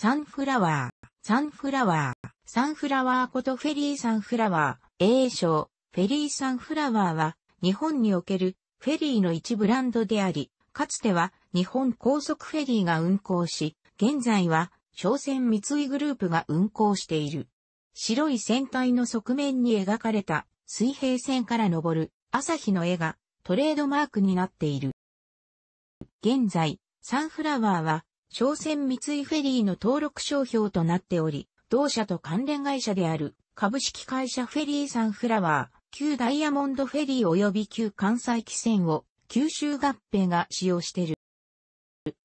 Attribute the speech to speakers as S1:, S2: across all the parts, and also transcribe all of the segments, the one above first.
S1: サンフラワー、サンフラワー、サンフラワーことフェリーサンフラワー、英称、フェリーサンフラワーは、日本におけるフェリーの一ブランドであり、かつては日本高速フェリーが運行し、現在は商船三井グループが運行している。白い船体の側面に描かれた水平線から昇る朝日の絵がトレードマークになっている。現在、サンフラワーは商船三井フェリーの登録商標となっており、同社と関連会社である株式会社フェリーサンフラワー、旧ダイヤモンドフェリー及び旧関西汽船を九州合併が使用している。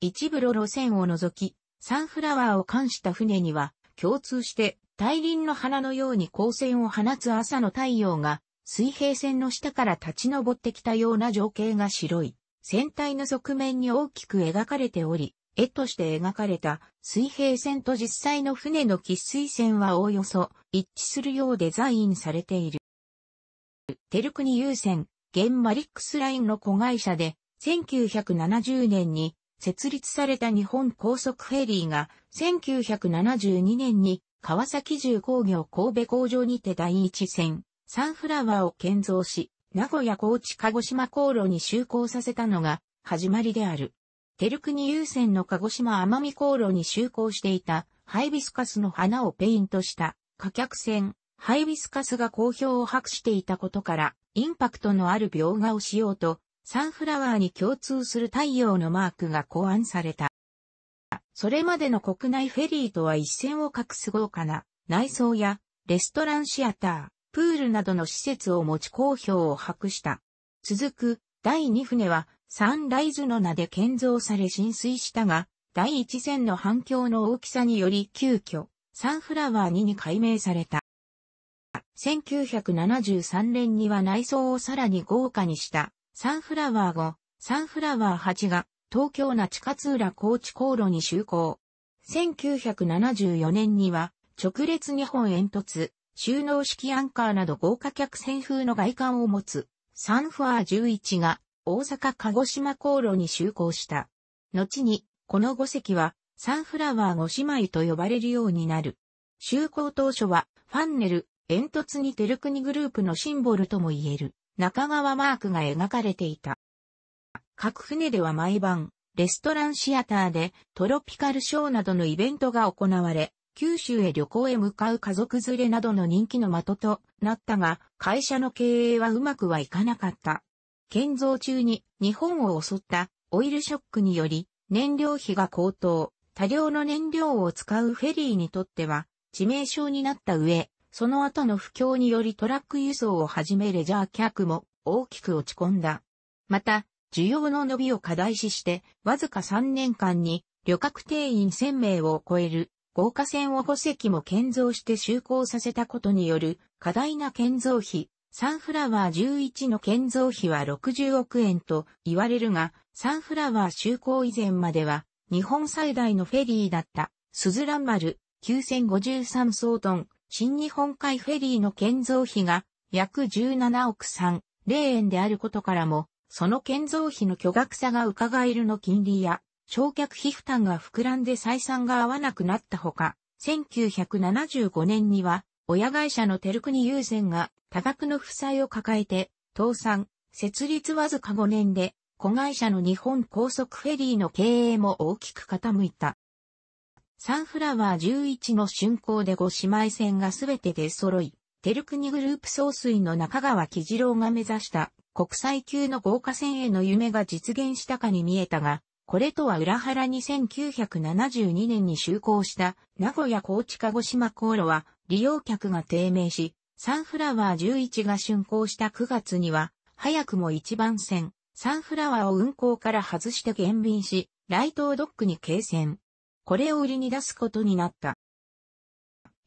S1: 一部路線を除き、サンフラワーを冠した船には共通して大輪の花のように光線を放つ朝の太陽が水平線の下から立ち上ってきたような情景が白い。船体の側面に大きく描かれており、絵として描かれた水平線と実際の船の喫水線はおおよそ一致するようデザインされている。テルクニ優先、ンマリックスラインの子会社で、1970年に設立された日本高速フェリーが、1972年に川崎重工業神戸工場にて第一線、サンフラワーを建造し、名古屋高知鹿児島航路に就航させたのが始まりである。ルクニ優先の鹿児島奄美航路に就航していたハイビスカスの花をペイントした貨客船ハイビスカスが好評を博していたことからインパクトのある描画をしようとサンフラワーに共通する太陽のマークが考案された。それまでの国内フェリーとは一線を画す豪華な内装やレストランシアター、プールなどの施設を持ち好評を博した。続く第2船はサンライズの名で建造され浸水したが、第一線の反響の大きさにより急遽、サンフラワー2に改名された。1973年には内装をさらに豪華にしたサンフラワー5、サンフラワー8が東京那下勝浦高知航路に就航。1974年には直列日本煙突、収納式アンカーなど豪華客船風の外観を持つサンファー11が大阪鹿児島航路に就航した。後に、この5隻は、サンフラワー5姉妹と呼ばれるようになる。就航当初は、ファンネル、煙突にテルクニグループのシンボルとも言える、中川マークが描かれていた。各船では毎晩、レストランシアターでトロピカルショーなどのイベントが行われ、九州へ旅行へ向かう家族連れなどの人気の的となったが、会社の経営はうまくはいかなかった。建造中に日本を襲ったオイルショックにより燃料費が高騰、多量の燃料を使うフェリーにとっては致命傷になった上、その後の不況によりトラック輸送をはじめレジャー客も大きく落ち込んだ。また、需要の伸びを課題視して、わずか3年間に旅客定員1000名を超える豪華船を5隻も建造して就航させたことによる過大な建造費、サンフラワー11の建造費は60億円と言われるが、サンフラワー就航以前までは、日本最大のフェリーだった、スズラン丸9053総トン、新日本海フェリーの建造費が約17億3、0円であることからも、その建造費の巨額差が伺えるの金利や、焼却費負担が膨らんで採算が合わなくなったほか、1975年には、親会社のテルクニ優先が多額の負債を抱えて、倒産、設立わずか5年で、子会社の日本高速フェリーの経営も大きく傾いた。サンフラワー11の竣工で5姉妹船が全て出揃い、テルクニグループ総帥の中川喜次郎が目指した国際級の豪華船への夢が実現したかに見えたが、これとは裏腹に1972年に就航した名古屋高知鹿児島航路は利用客が低迷し、サンフラワー11が竣工した9月には、早くも1番線、サンフラワーを運行から外して減便し、ライトドックに掲船。これを売りに出すことになった。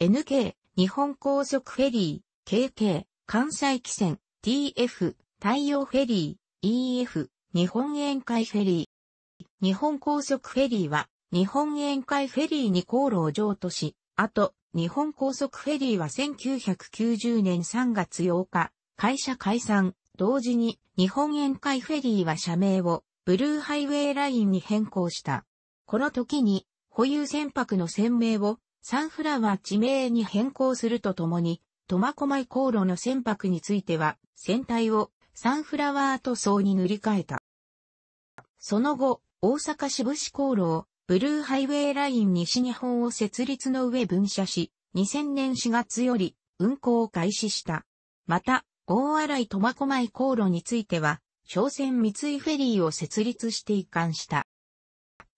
S1: NK、日本高速フェリー、KK、関西汽船、TF、太陽フェリー、EF、日本沿海フェリー。日本高速フェリーは、日本沿海フェリーに航路を譲渡し、あと、日本高速フェリーは1990年3月8日、会社解散、同時に日本沿海フェリーは社名をブルーハイウェイラインに変更した。この時に保有船舶の船名をサンフラワー地名に変更するとともに、苫小牧航路の船舶については船体をサンフラワー塗装に塗り替えた。その後、大阪渋市航路をブルーハイウェイライン西日本を設立の上分社し、2000年4月より運行を開始した。また、大洗苫小牧航路については、商船三井フェリーを設立して移管した。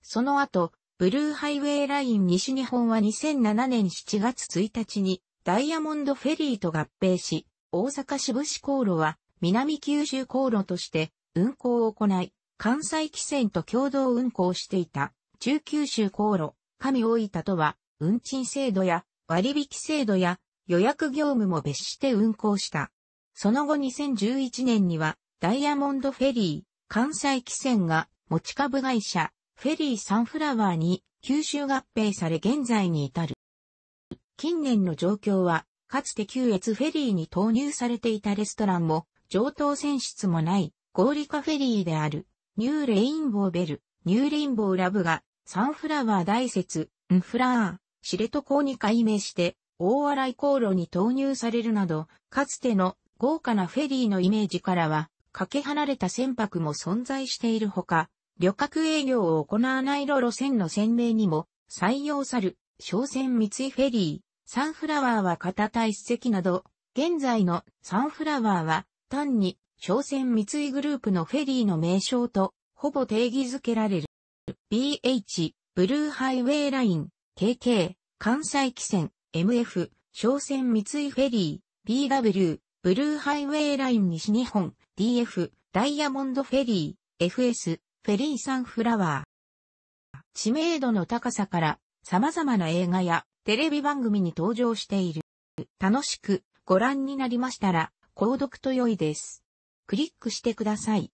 S1: その後、ブルーハイウェイライン西日本は2007年7月1日にダイヤモンドフェリーと合併し、大阪渋部市航路は南九州航路として運行を行い、関西汽船と共同運行していた。中九州航路、神大分とは、運賃制度や割引制度や予約業務も別して運行した。その後2011年には、ダイヤモンドフェリー、関西汽船が持ち株会社、フェリーサンフラワーに吸収合併され現在に至る。近年の状況は、かつて旧越フェリーに投入されていたレストランも、上等選出もない、合理化フェリーである、ニューレインボーベル、ニューレインボーラブがサンフラワー大雪、ンフラー、知床に改名して、大洗航路に投入されるなど、かつての豪華なフェリーのイメージからは、かけ離れた船舶も存在しているほか、旅客営業を行わない路線の船名にも、採用さる、商船三井フェリー、サンフラワーは片体一席など、現在のサンフラワーは、単に、商船三井グループのフェリーの名称と、ほぼ定義づけられる。BH、ブルーハイウェイライン、KK、関西汽船、MF、商船三井フェリー、BW、ブルーハイウェイライン西日本、DF、ダイヤモンドフェリー、FS、フェリーサンフラワー。知名度の高さから様々な映画やテレビ番組に登場している。楽しくご覧になりましたら、購読と良いです。クリックしてください。